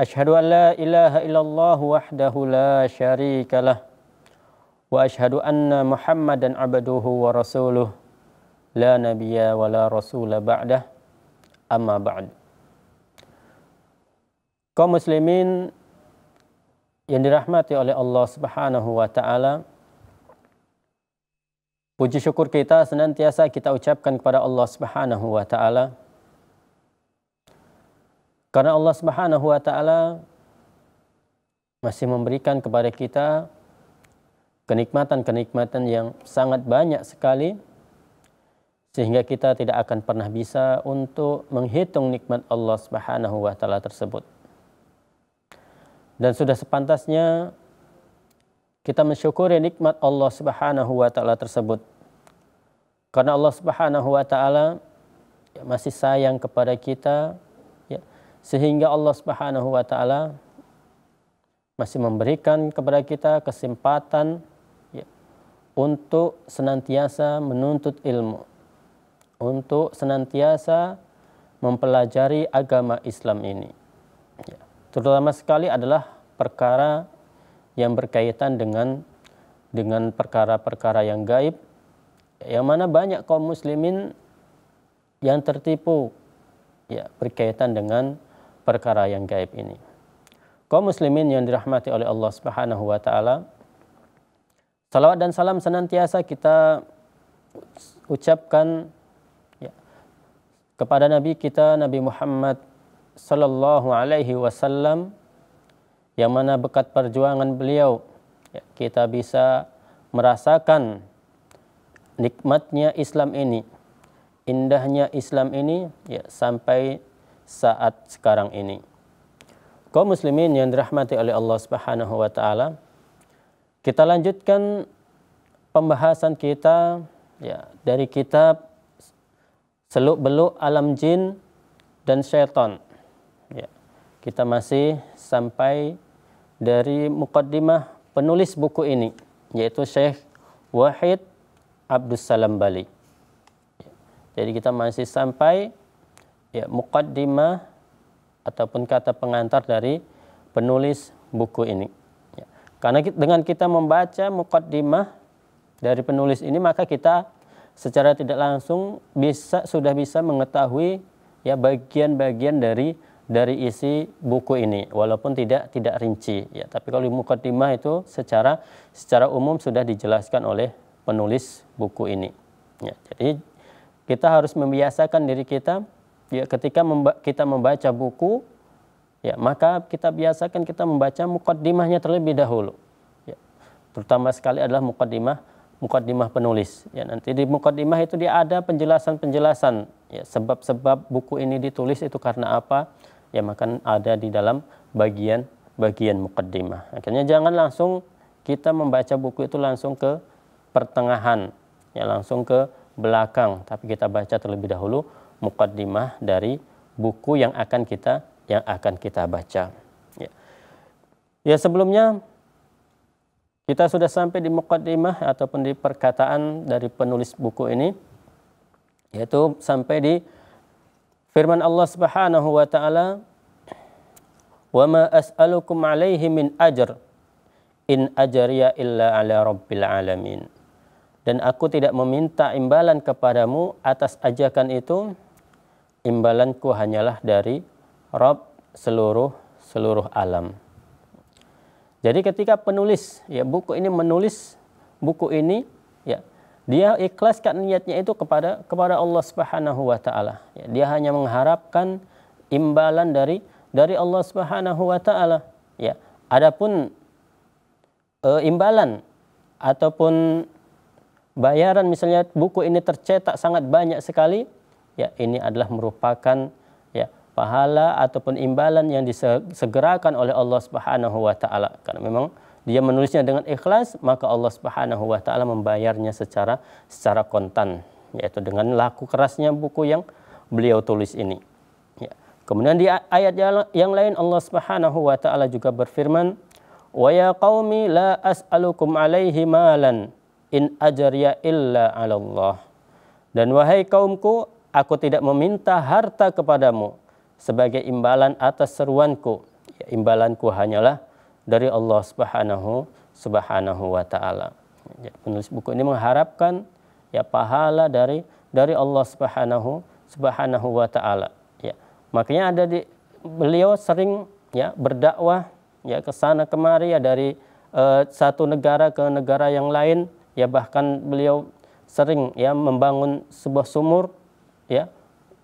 Ashadu an la ilaha illallah wahdahu la sharika lah. Wa ashadu anna muhammadan abaduhu wa rasuluh. La nabiya wa la rasula ba'dah. Amma ba'd. Kau muslimin yang dirahmati oleh Allah subhanahu wa ta'ala. Puji syukur kita senantiasa kita ucapkan kepada Allah subhanahu wa ta'ala. Amma karena Allah Subhanahu wa taala masih memberikan kepada kita kenikmatan-kenikmatan yang sangat banyak sekali sehingga kita tidak akan pernah bisa untuk menghitung nikmat Allah Subhanahu wa taala tersebut. Dan sudah sepantasnya kita mensyukuri nikmat Allah Subhanahu wa taala tersebut. Karena Allah Subhanahu wa taala masih sayang kepada kita sehingga Allah Subhanahu wa taala masih memberikan kepada kita kesempatan ya, untuk senantiasa menuntut ilmu, untuk senantiasa mempelajari agama Islam ini. Ya. Terutama sekali adalah perkara yang berkaitan dengan dengan perkara-perkara yang gaib yang mana banyak kaum muslimin yang tertipu ya berkaitan dengan perkara yang gaib ini. Kaum muslimin yang dirahmati oleh Allah Subhanahu wa taala, salawat dan salam senantiasa kita ucapkan ya, kepada nabi kita Nabi Muhammad sallallahu alaihi wasallam yang mana bekat perjuangan beliau ya, kita bisa merasakan nikmatnya Islam ini, indahnya Islam ini ya, sampai saat sekarang ini. Kau muslimin yang dirahmati oleh Allah Subhanahu wa taala, kita lanjutkan pembahasan kita ya dari kitab Seluk-beluk Alam Jin dan Syaitan. Ya. Kita masih sampai dari mukaddimah penulis buku ini yaitu Syekh Wahid Abdus Salam Bali. Ya, jadi kita masih sampai ya muqaddimah ataupun kata pengantar dari penulis buku ini. Ya. Karena dengan kita membaca muqaddimah dari penulis ini maka kita secara tidak langsung bisa sudah bisa mengetahui ya bagian-bagian dari dari isi buku ini walaupun tidak tidak rinci ya tapi kalau di mukadimah itu secara secara umum sudah dijelaskan oleh penulis buku ini ya jadi kita harus membiasakan diri kita ya ketika memba kita membaca buku ya maka kita biasakan kita membaca mukaddimahnya terlebih dahulu ya. terutama sekali adalah mukaddimah mukaddimah penulis ya nanti di mukaddimah itu dia ada penjelasan-penjelasan ya sebab-sebab buku ini ditulis itu karena apa ya maka ada di dalam bagian bagian mukaddimah akhirnya jangan langsung kita membaca buku itu langsung ke pertengahan ya langsung ke belakang tapi kita baca terlebih dahulu mukaddimah dari buku yang akan kita yang akan kita baca. Ya, ya sebelumnya kita sudah sampai di mukaddimah ataupun di perkataan dari penulis buku ini yaitu sampai di firman Allah Subhanahu wa taala wa ma as'alukum alaihi min ajr in ajriya illa ala rabbil alamin dan aku tidak meminta imbalan kepadamu atas ajakan itu imbalanku hanyalah dari Rob seluruh seluruh alam. Jadi ketika penulis ya buku ini menulis buku ini ya dia ikhlaskan niatnya itu kepada kepada Allah Subhanahu wa taala. Ya, dia hanya mengharapkan imbalan dari dari Allah Subhanahu wa taala. Ya, adapun e, imbalan ataupun bayaran misalnya buku ini tercetak sangat banyak sekali ya ini adalah merupakan ya pahala ataupun imbalan yang disegerakan oleh Allah Subhanahu wa taala karena memang dia menulisnya dengan ikhlas maka Allah Subhanahu wa taala membayarnya secara secara kontan yaitu dengan laku kerasnya buku yang beliau tulis ini ya. kemudian di ayat yang lain Allah Subhanahu wa taala juga berfirman wa ya qaumi la as'alukum alaihi malan in ajriya illa Allah dan wahai kaumku Aku tidak meminta harta kepadamu sebagai imbalan atas seruanku. Ya, imbalanku hanyalah dari Allah Subhanahu Subhanahu wa taala. Ya, penulis buku ini mengharapkan ya pahala dari dari Allah Subhanahu Subhanahu wa taala. Ya. Makanya ada di beliau sering ya berdakwah ya ke sana kemari ya dari uh, satu negara ke negara yang lain ya bahkan beliau sering ya membangun sebuah sumur ya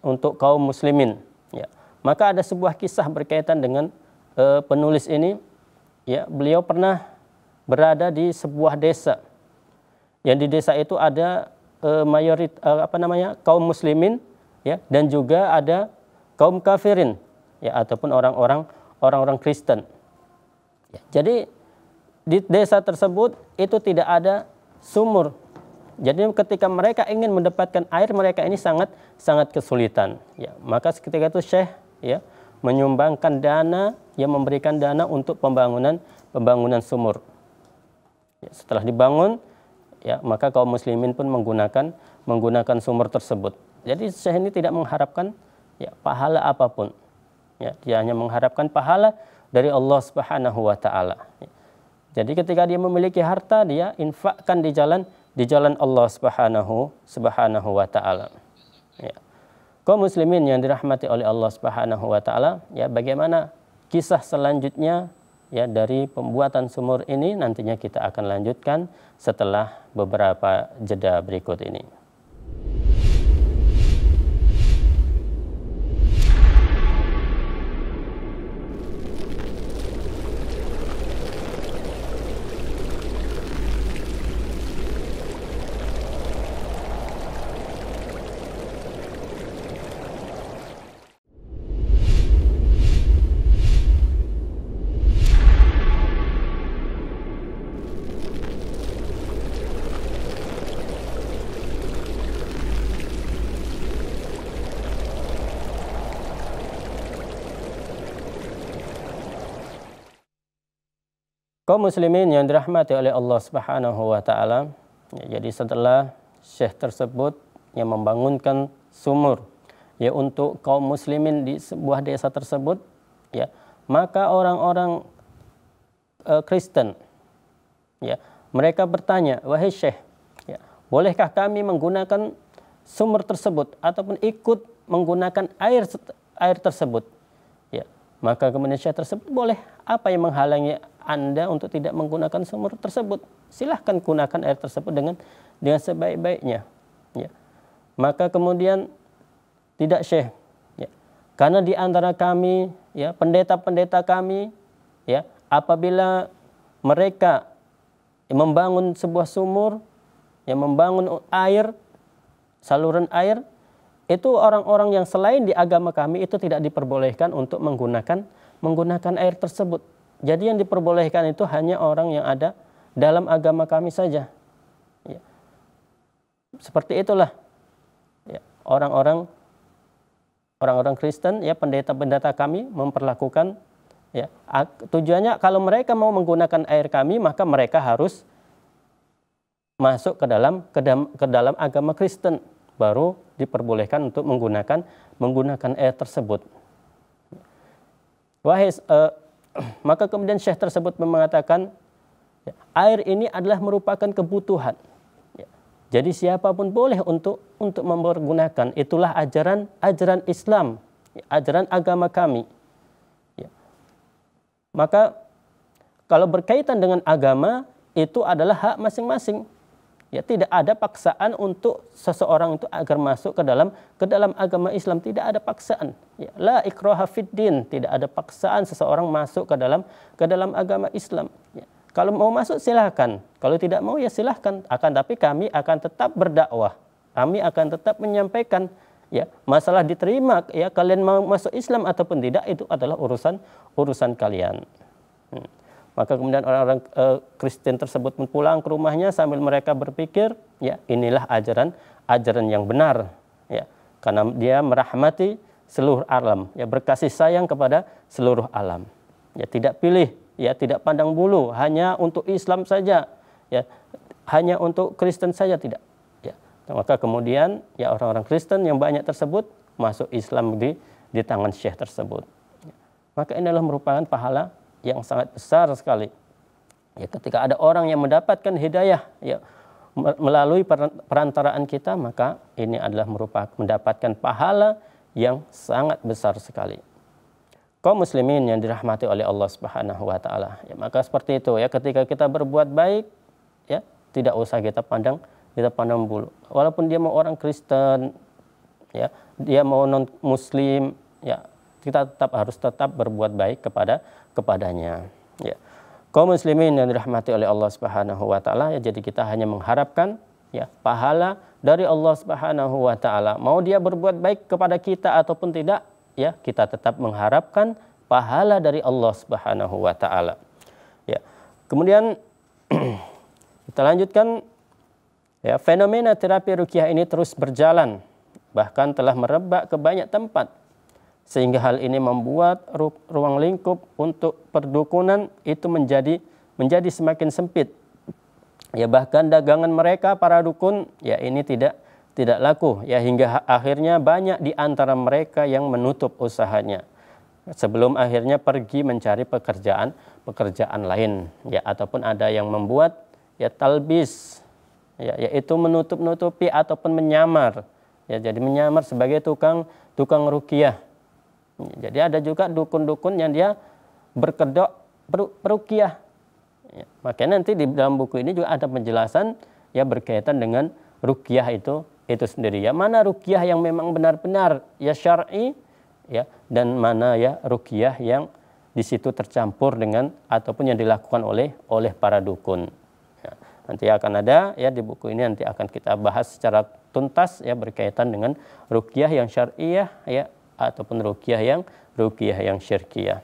untuk kaum muslimin ya maka ada sebuah kisah berkaitan dengan uh, penulis ini ya beliau pernah berada di sebuah desa yang di desa itu ada uh, mayorit uh, apa namanya kaum muslimin ya dan juga ada kaum kafirin ya ataupun orang-orang orang-orang Kristen ya, jadi di desa tersebut itu tidak ada sumur jadi ketika mereka ingin mendapatkan air mereka ini sangat sangat kesulitan. Ya, maka ketika itu Syekh ya menyumbangkan dana yang memberikan dana untuk pembangunan pembangunan sumur. Ya, setelah dibangun ya maka kaum muslimin pun menggunakan menggunakan sumur tersebut. Jadi Syekh ini tidak mengharapkan ya pahala apapun. Ya, dia hanya mengharapkan pahala dari Allah Subhanahu wa taala. Ya. Jadi ketika dia memiliki harta dia infakkan di jalan di jalan Allah Subhanahu Subhanahu wa taala. Ya. Kaum muslimin yang dirahmati oleh Allah Subhanahu wa taala, ya bagaimana kisah selanjutnya ya dari pembuatan sumur ini nantinya kita akan lanjutkan setelah beberapa jeda berikut ini. Kaum muslimin yang dirahmati oleh Allah Subhanahu wa taala. Ya, jadi setelah syekh tersebut yang membangunkan sumur ya untuk kaum muslimin di sebuah desa tersebut ya, maka orang-orang uh, Kristen ya, mereka bertanya, "Wahai syekh, ya, bolehkah kami menggunakan sumur tersebut ataupun ikut menggunakan air air tersebut?" Ya, maka kemudian syekh tersebut boleh apa yang menghalangi anda untuk tidak menggunakan sumur tersebut. Silahkan gunakan air tersebut dengan dengan sebaik-baiknya. Ya. Maka kemudian tidak syekh. Ya. Karena di antara kami, ya pendeta-pendeta kami, ya apabila mereka membangun sebuah sumur, yang membangun air, saluran air, itu orang-orang yang selain di agama kami itu tidak diperbolehkan untuk menggunakan menggunakan air tersebut jadi yang diperbolehkan itu hanya orang yang ada dalam agama kami saja. Ya. Seperti itulah orang ya. orang-orang orang-orang Kristen ya pendeta-pendeta kami memperlakukan ya tujuannya kalau mereka mau menggunakan air kami maka mereka harus masuk ke dalam ke dalam, ke dalam agama Kristen baru diperbolehkan untuk menggunakan menggunakan air tersebut. Wahai eh, maka kemudian syekh tersebut mengatakan ya, air ini adalah merupakan kebutuhan. Ya. Jadi siapapun boleh untuk untuk mempergunakan. Itulah ajaran ajaran Islam, ya, ajaran agama kami. Maka kalau berkaitan dengan agama itu adalah hak masing-masing ya tidak ada paksaan untuk seseorang itu agar masuk ke dalam ke dalam agama Islam tidak ada paksaan ya la ikraha fiddin tidak ada paksaan seseorang masuk ke dalam ke dalam agama Islam ya. kalau mau masuk silahkan kalau tidak mau ya silahkan akan tapi kami akan tetap berdakwah kami akan tetap menyampaikan ya masalah diterima ya kalian mau masuk Islam ataupun tidak itu adalah urusan urusan kalian hmm. Maka kemudian orang-orang uh, Kristen tersebut pulang ke rumahnya sambil mereka berpikir, ya inilah ajaran ajaran yang benar, ya karena dia merahmati seluruh alam, ya berkasih sayang kepada seluruh alam, ya tidak pilih, ya tidak pandang bulu, hanya untuk Islam saja, ya hanya untuk Kristen saja tidak, ya maka kemudian ya orang-orang Kristen yang banyak tersebut masuk Islam di di tangan Syekh tersebut, ya. maka adalah merupakan pahala yang sangat besar sekali. Ya, ketika ada orang yang mendapatkan hidayah ya, melalui perantaraan kita, maka ini adalah merupakan mendapatkan pahala yang sangat besar sekali. Kaum muslimin yang dirahmati oleh Allah Subhanahu wa taala. Ya, maka seperti itu ya, ketika kita berbuat baik ya, tidak usah kita pandang kita pandang bulu. Walaupun dia mau orang Kristen ya, dia mau non muslim ya, kita tetap harus tetap berbuat baik kepada kepadanya. Ya. Kau muslimin yang dirahmati oleh Allah Subhanahu wa taala ya jadi kita hanya mengharapkan ya pahala dari Allah Subhanahu wa taala. Mau dia berbuat baik kepada kita ataupun tidak, ya kita tetap mengharapkan pahala dari Allah Subhanahu wa taala. Ya. Kemudian kita lanjutkan ya fenomena terapi rukiah ini terus berjalan bahkan telah merebak ke banyak tempat sehingga hal ini membuat ruang lingkup untuk perdukunan itu menjadi menjadi semakin sempit. Ya bahkan dagangan mereka para dukun ya ini tidak tidak laku ya hingga akhirnya banyak di antara mereka yang menutup usahanya sebelum akhirnya pergi mencari pekerjaan pekerjaan lain ya ataupun ada yang membuat ya talbis ya yaitu menutup-nutupi ataupun menyamar ya jadi menyamar sebagai tukang tukang rukiah jadi ada juga dukun-dukun yang dia berkedok perukiah. Ya, makanya nanti di dalam buku ini juga ada penjelasan ya berkaitan dengan rukiah itu itu sendiri ya mana rukiah yang memang benar-benar ya syar'i ya dan mana ya rukiah yang di situ tercampur dengan ataupun yang dilakukan oleh oleh para dukun. Ya, nanti akan ada ya di buku ini nanti akan kita bahas secara tuntas ya berkaitan dengan rukiah yang syariah ya, ya ataupun ruqyah yang ruqyah yang syirkiyah.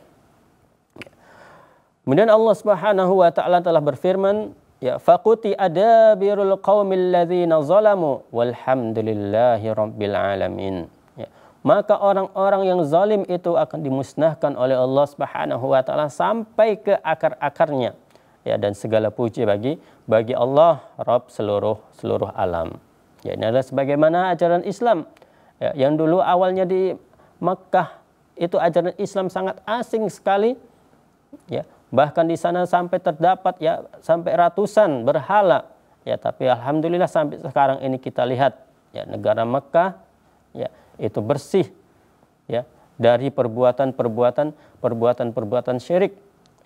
Kemudian Allah Subhanahu wa taala telah berfirman, ya faquti adabirul qaumil ladzina zalamu walhamdulillahi rabbil alamin. Ya. Maka orang-orang yang zalim itu akan dimusnahkan oleh Allah Subhanahu wa taala sampai ke akar-akarnya. Ya dan segala puji bagi bagi Allah Rabb seluruh seluruh alam. Ya ini adalah sebagaimana ajaran Islam ya, yang dulu awalnya di Mekah itu ajaran Islam sangat asing sekali ya bahkan di sana sampai terdapat ya sampai ratusan berhala ya tapi alhamdulillah sampai sekarang ini kita lihat ya negara Mekah ya itu bersih ya dari perbuatan-perbuatan perbuatan-perbuatan syirik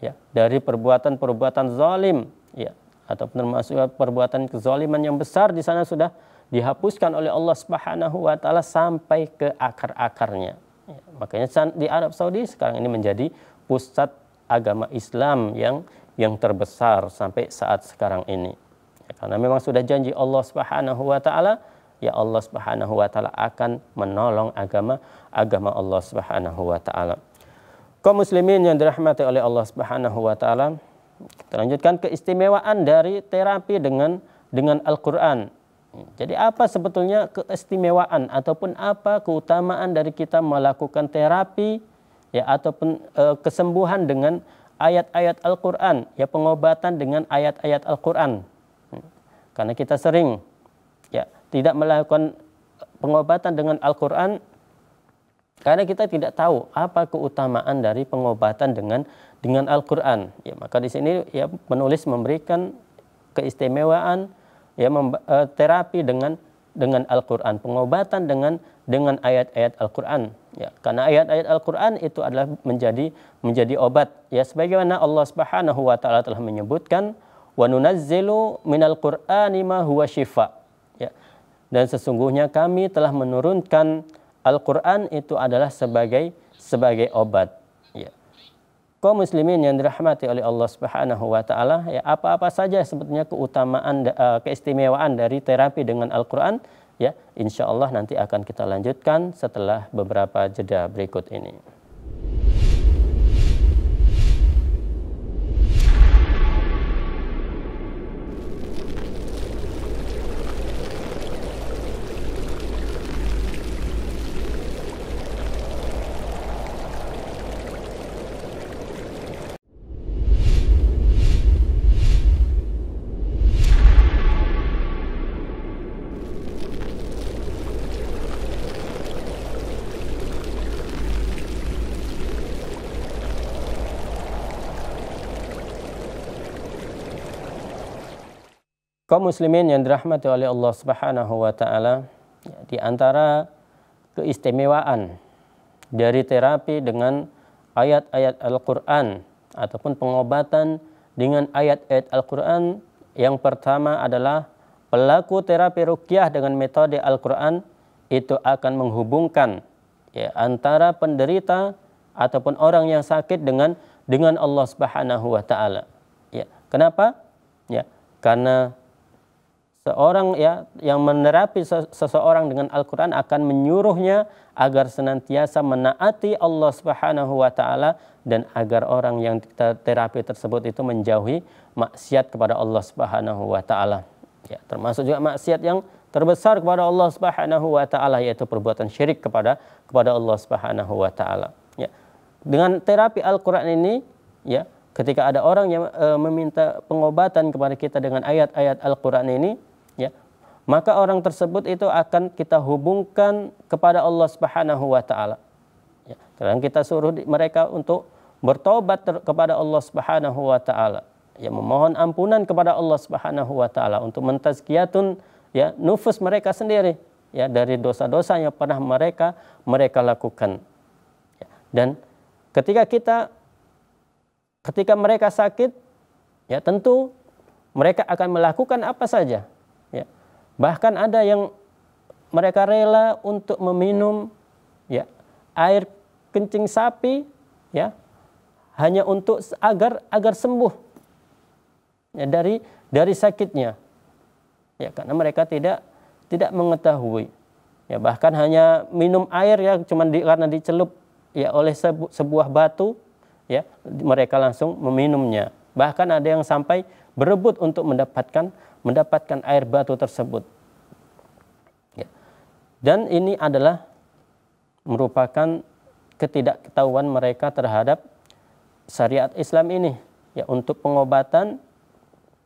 ya dari perbuatan-perbuatan zalim ya atau termasuk perbuatan kezaliman yang besar di sana sudah dihapuskan oleh Allah Subhanahu wa taala sampai ke akar-akarnya Ya, makanya di Arab Saudi sekarang ini menjadi pusat agama Islam yang yang terbesar sampai saat sekarang ini. Ya, karena memang sudah janji Allah Subhanahu wa taala, ya Allah Subhanahu wa taala akan menolong agama agama Allah Subhanahu wa taala. Kaum muslimin yang dirahmati oleh Allah Subhanahu wa taala, kita lanjutkan keistimewaan dari terapi dengan dengan Al-Qur'an. Jadi apa sebetulnya keistimewaan ataupun apa keutamaan dari kita melakukan terapi ya ataupun e, kesembuhan dengan ayat-ayat Al-Qur'an, ya pengobatan dengan ayat-ayat Al-Qur'an. Hmm. Karena kita sering ya tidak melakukan pengobatan dengan Al-Qur'an karena kita tidak tahu apa keutamaan dari pengobatan dengan dengan Al-Qur'an. Ya maka di sini ya penulis memberikan keistimewaan ya eh, terapi dengan dengan Al-Qur'an, pengobatan dengan dengan ayat-ayat Al-Qur'an ya. Karena ayat-ayat Al-Qur'an itu adalah menjadi menjadi obat ya sebagaimana Allah Subhanahu wa taala telah menyebutkan wa nunazzilu minal qur'ani ma huwa shifa ya. Dan sesungguhnya kami telah menurunkan Al-Qur'an itu adalah sebagai sebagai obat kaum muslimin yang dirahmati oleh Allah Subhanahu wa taala, ya apa-apa saja sebetulnya keutamaan eh, keistimewaan dari terapi dengan Al-Qur'an ya insya Allah nanti akan kita lanjutkan setelah beberapa jeda berikut ini. Kaum muslimin yang dirahmati oleh Allah Subhanahu wa taala, di antara keistimewaan dari terapi dengan ayat-ayat Al-Qur'an ataupun pengobatan dengan ayat-ayat Al-Qur'an yang pertama adalah pelaku terapi rukyah dengan metode Al-Qur'an itu akan menghubungkan ya, antara penderita ataupun orang yang sakit dengan dengan Allah Subhanahu wa taala. Ya, kenapa? Ya, karena seorang ya yang menerapi seseorang dengan Al-Qur'an akan menyuruhnya agar senantiasa menaati Allah Subhanahu wa taala dan agar orang yang terapi tersebut itu menjauhi maksiat kepada Allah Subhanahu wa taala. Ya, termasuk juga maksiat yang terbesar kepada Allah Subhanahu wa taala yaitu perbuatan syirik kepada kepada Allah Subhanahu wa taala. Ya. Dengan terapi Al-Qur'an ini ya ketika ada orang yang e, meminta pengobatan kepada kita dengan ayat-ayat Al-Qur'an ini ya maka orang tersebut itu akan kita hubungkan kepada Allah Subhanahu wa taala. Ya, kadang kita suruh mereka untuk bertobat kepada Allah Subhanahu wa taala, ya memohon ampunan kepada Allah Subhanahu wa taala untuk mentazkiyatun ya nufus mereka sendiri ya dari dosa-dosa yang pernah mereka mereka lakukan. Ya, dan ketika kita ketika mereka sakit ya tentu mereka akan melakukan apa saja Bahkan ada yang mereka rela untuk meminum ya air kencing sapi ya hanya untuk agar agar sembuh ya, dari dari sakitnya. Ya karena mereka tidak tidak mengetahui. Ya bahkan hanya minum air ya cuma di, karena dicelup ya oleh sebu, sebuah batu ya mereka langsung meminumnya. Bahkan ada yang sampai berebut untuk mendapatkan mendapatkan air batu tersebut. Ya. Dan ini adalah merupakan ketidakketahuan mereka terhadap syariat Islam ini ya untuk pengobatan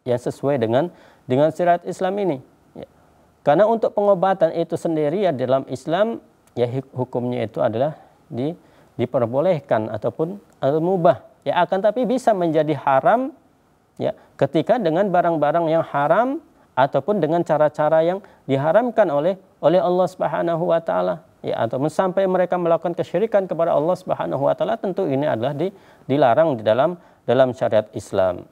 yang sesuai dengan dengan syariat Islam ini. Ya. Karena untuk pengobatan itu sendiri ya dalam Islam ya hukumnya itu adalah di diperbolehkan ataupun al mubah. Ya akan tapi bisa menjadi haram ya ketika dengan barang-barang yang haram ataupun dengan cara-cara yang diharamkan oleh oleh Allah Subhanahu wa taala ya ataupun sampai mereka melakukan kesyirikan kepada Allah Subhanahu wa taala tentu ini adalah di, dilarang di dalam dalam syariat Islam.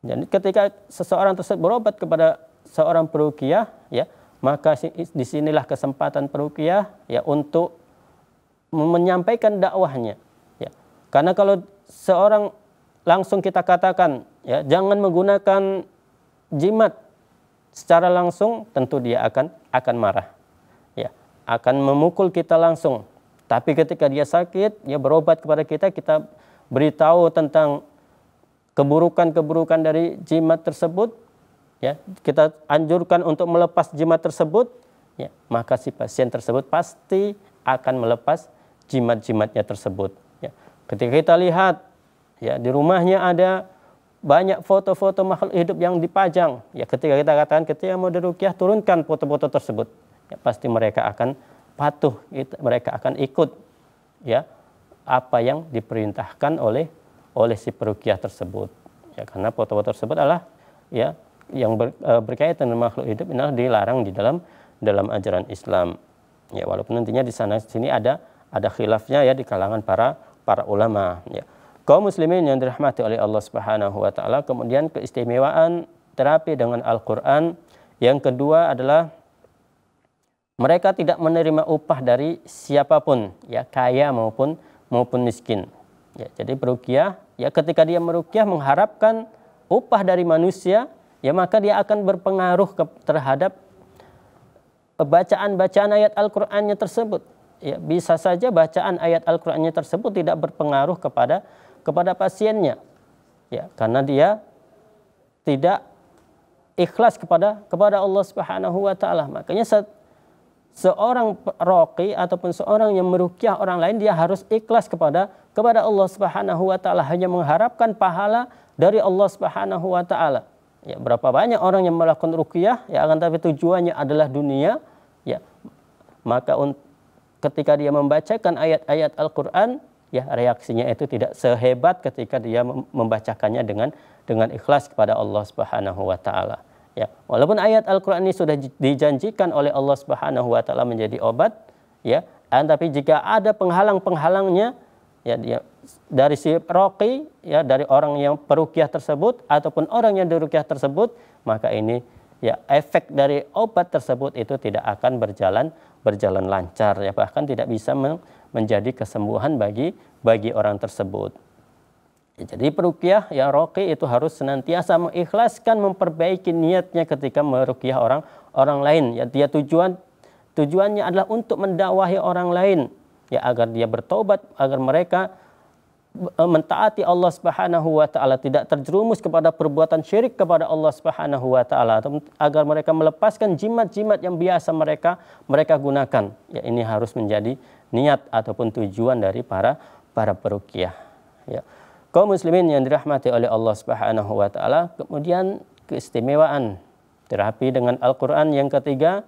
Jadi ya, ketika seseorang tersebut berobat kepada seorang perukiah ya maka disinilah kesempatan perukiah ya untuk menyampaikan dakwahnya ya karena kalau seorang langsung kita katakan ya jangan menggunakan jimat secara langsung tentu dia akan akan marah ya akan memukul kita langsung tapi ketika dia sakit dia berobat kepada kita kita beritahu tentang keburukan-keburukan dari jimat tersebut ya kita anjurkan untuk melepas jimat tersebut ya maka si pasien tersebut pasti akan melepas jimat-jimatnya tersebut ya ketika kita lihat ya di rumahnya ada banyak foto-foto makhluk hidup yang dipajang ya ketika kita katakan ketika mau dirukyah turunkan foto-foto tersebut ya, pasti mereka akan patuh kita, mereka akan ikut ya apa yang diperintahkan oleh oleh si perukyah tersebut ya karena foto-foto tersebut adalah ya yang ber, e, berkaitan dengan makhluk hidup adalah dilarang di dalam dalam ajaran Islam ya walaupun nantinya di sana sini ada ada khilafnya ya di kalangan para para ulama ya Kaum muslimin yang dirahmati oleh Allah Subhanahu wa taala, kemudian keistimewaan terapi dengan Al-Qur'an yang kedua adalah mereka tidak menerima upah dari siapapun, ya kaya maupun maupun miskin. Ya, jadi berukiah, ya ketika dia merukiah mengharapkan upah dari manusia, ya maka dia akan berpengaruh ke, terhadap bacaan-bacaan ayat Al-Qur'annya tersebut. Ya, bisa saja bacaan ayat Al-Qur'annya tersebut tidak berpengaruh kepada kepada pasiennya. Ya, karena dia tidak ikhlas kepada kepada Allah Subhanahu wa taala. Makanya se seorang roki ataupun seorang yang merukyah orang lain dia harus ikhlas kepada kepada Allah Subhanahu wa taala hanya mengharapkan pahala dari Allah Subhanahu wa taala. Ya, berapa banyak orang yang melakukan rukyah ya akan tapi tujuannya adalah dunia, ya. Maka ketika dia membacakan ayat-ayat Al-Qur'an ya reaksinya itu tidak sehebat ketika dia membacakannya dengan dengan ikhlas kepada Allah Subhanahu wa taala. Ya, walaupun ayat Al-Qur'an ini sudah dijanjikan oleh Allah Subhanahu wa taala menjadi obat, ya, tapi jika ada penghalang-penghalangnya ya dia dari si roki ya dari orang yang perukiah tersebut ataupun orang yang dirukiah tersebut, maka ini ya efek dari obat tersebut itu tidak akan berjalan berjalan lancar ya bahkan tidak bisa menjadi kesembuhan bagi bagi orang tersebut. Ya, jadi perukiah ya roki itu harus senantiasa mengikhlaskan memperbaiki niatnya ketika merukiah orang orang lain. Ya dia tujuan tujuannya adalah untuk mendakwahi orang lain ya agar dia bertobat agar mereka Eh, mentaati Allah Subhanahu wa taala, tidak terjerumus kepada perbuatan syirik kepada Allah Subhanahu wa taala agar mereka melepaskan jimat-jimat yang biasa mereka mereka gunakan. Ya ini harus menjadi niat ataupun tujuan dari para para perukiah. Ya. Kaum muslimin yang dirahmati oleh Allah Subhanahu wa taala, kemudian keistimewaan terapi dengan Al-Qur'an yang ketiga,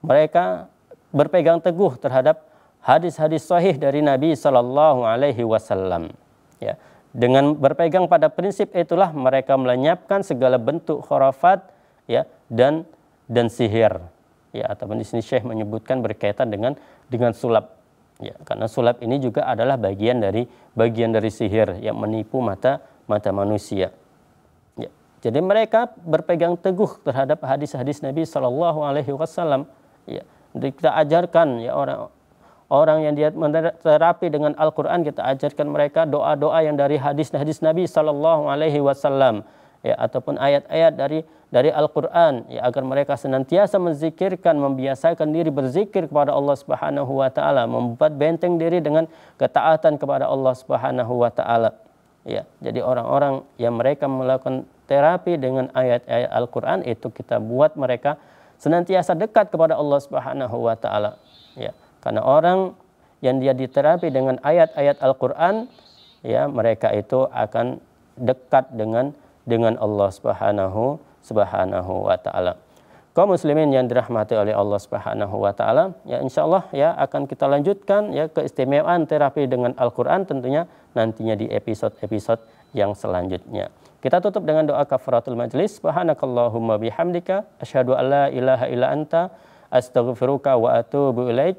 mereka berpegang teguh terhadap hadis-hadis sahih dari Nabi Shallallahu Alaihi Wasallam. Ya. Dengan berpegang pada prinsip itulah mereka melenyapkan segala bentuk khurafat ya dan dan sihir. Ya, ataupun di sini Syekh menyebutkan berkaitan dengan dengan sulap. Ya, karena sulap ini juga adalah bagian dari bagian dari sihir yang menipu mata mata manusia. Ya. Jadi mereka berpegang teguh terhadap hadis-hadis Nabi Shallallahu Alaihi Wasallam. Ya. Kita ajarkan ya orang orang yang dia terapi dengan Al-Quran kita ajarkan mereka doa-doa yang dari hadis-hadis Nabi Sallallahu Alaihi Wasallam ya ataupun ayat-ayat dari dari Al-Quran ya agar mereka senantiasa menzikirkan membiasakan diri berzikir kepada Allah Subhanahu Wa Taala membuat benteng diri dengan ketaatan kepada Allah Subhanahu Wa Taala ya jadi orang-orang yang mereka melakukan terapi dengan ayat-ayat Al-Quran itu kita buat mereka senantiasa dekat kepada Allah Subhanahu Wa Taala ya karena orang yang dia diterapi dengan ayat-ayat Al-Qur'an ya mereka itu akan dekat dengan dengan Allah Subhanahu Subhanahu wa taala. Kau muslimin yang dirahmati oleh Allah Subhanahu wa taala, ya Allah ya akan kita lanjutkan ya keistimewaan terapi dengan Al-Qur'an tentunya nantinya di episode-episode yang selanjutnya. Kita tutup dengan doa kafaratul majlis. Subhanakallahumma bihamdika asyhadu an la ilaha illa anta astaghfiruka wa atubu ilaik.